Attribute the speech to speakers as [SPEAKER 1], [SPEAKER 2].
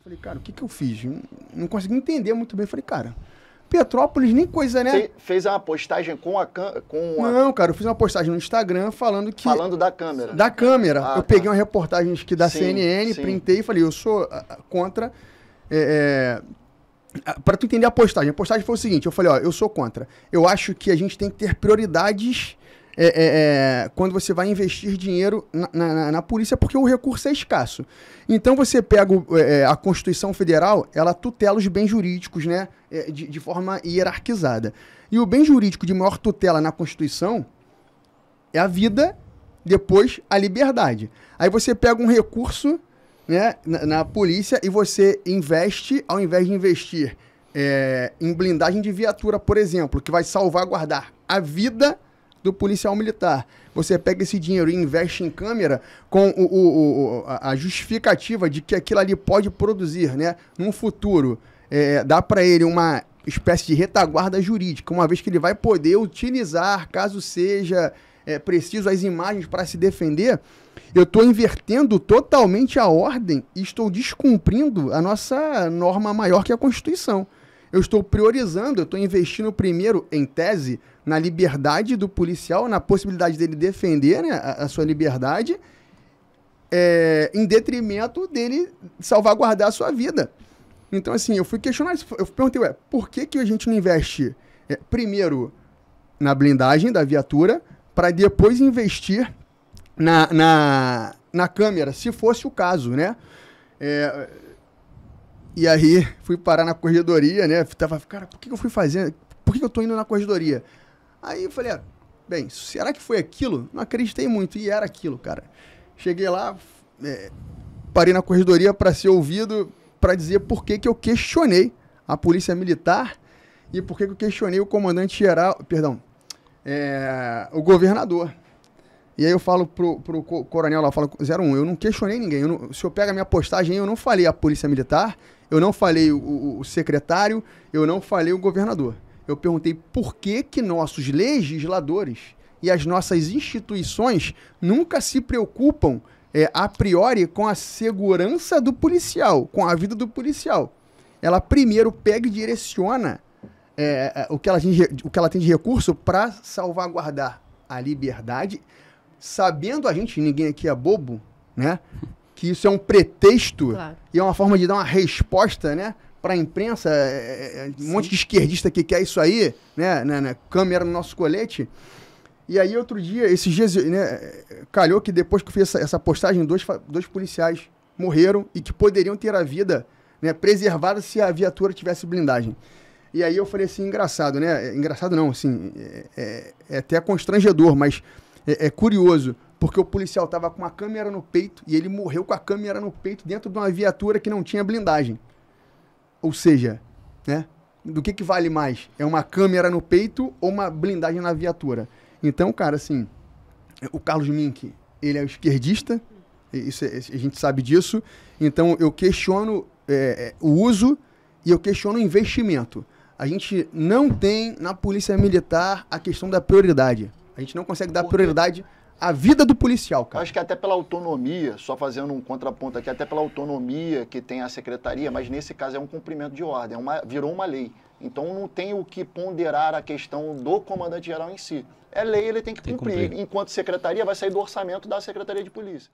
[SPEAKER 1] Eu falei, cara, o que, que eu fiz? Não, consegui entender muito bem. Eu falei, cara, Petrópolis nem coisa, né? Você fez uma postagem com a câmera. com Não, cara, eu fiz uma postagem no Instagram falando que falando da câmera. Da câmera. Ah, eu tá. peguei uma reportagem que da sim, CNN, sim. printei e falei, eu sou contra é, é... para tu entender a postagem. A postagem foi o seguinte, eu falei, ó, eu sou contra. Eu acho que a gente tem que ter prioridades é, é, é, quando você vai investir dinheiro na, na, na, polícia, porque o recurso é escasso. Então você pega o, é, é a Constituição Federal, ela tutela os bens jurídicos, né? É, de, de, forma hierarquizada. E o bem jurídico de maior tutela na Constituição é a vida, depois a liberdade. Aí você pega um recurso né, na, na polícia e você investe, ao invés de investir em blindagem de viatura, por exemplo, que vai salvaguardar a vida do policial militar. Você pega esse dinheiro e investe em câmera com o, o, o a justificativa de que aquilo ali pode produzir, né? Num futuro, é, dá para ele uma espécie de retaguarda jurídica, uma vez que ele vai poder utilizar, caso seja é, preciso, as imagens para se defender. Eu estou invertendo totalmente a ordem e estou descumprindo a nossa norma maior que é a Constituição. Eu estou priorizando, eu estou investindo primeiro, em tese, na liberdade do policial, na possibilidade dele defender né, a, a, sua liberdade, é, em detrimento dele salvaguardar a sua vida. Então, assim, eu fui questionar isso. Eu perguntei, ué, por que, que a gente não investe é, primeiro na blindagem da viatura para depois investir na, na, na câmera, se fosse o caso, né? É, e aí fui parar na corredoria, né? Tava, cara, por que eu fui fazendo? Por que eu tô indo na corredoria? Aí eu falei, ah, bem, será que foi aquilo? Não acreditei muito, e era aquilo, cara. Cheguei lá, é, parei na corredoria para ser ouvido, para dizer por que, que eu questionei a polícia militar e por que, que eu questionei o comandante geral, perdão, é, o governador. E aí eu falo pro, pro coronel lá, falo 01, eu não questionei ninguém. Não, se eu pego a minha postagem, eu não falei a polícia militar, eu não falei o, o secretário, eu não falei o governador eu perguntei por que, que nossos legisladores e as nossas instituições nunca se preocupam é, a priori com a segurança do policial, com a vida do policial. Ela primeiro pega e direciona é, é o, que ela tem, o que ela tem de recurso para salvaguardar a liberdade, sabendo a gente, ninguém aqui é bobo, né? Que isso é um pretexto claro. e é uma forma de dar uma resposta, né? para a imprensa, é, é, é, um monte de esquerdista que quer isso aí, né, né, né, câmera no nosso colete. E aí, outro dia, esses dias, né, calhou que depois que eu fiz essa, essa postagem, dois, dois policiais morreram e que poderiam ter a vida né, preservada se a viatura tivesse blindagem. E aí eu falei assim, engraçado, né? Engraçado não, assim, é, é, é até constrangedor, mas é, é, curioso, porque o policial estava com uma câmera no peito e ele morreu com a câmera no peito dentro de uma viatura que não tinha blindagem. Ou seja, né? Do que, que vale mais? É uma câmera no peito ou uma blindagem na viatura? Então, cara, assim, o Carlos Mink, ele é um esquerdista, isso, é, a gente sabe disso. Então, eu questiono é, é, o uso e eu questiono o investimento. A gente não tem na polícia militar a questão da prioridade. A gente não consegue dar prioridade a vida do policial, cara. Acho que até pela autonomia, só fazendo um contraponto aqui, até pela autonomia que tem a secretaria, mas nesse caso é um cumprimento de ordem, é uma, virou uma lei. Então não tem o que ponderar a questão do comandante geral em si. É lei, ele tem que, tem cumprir. que cumprir. Enquanto secretaria, vai sair do orçamento da secretaria de polícia.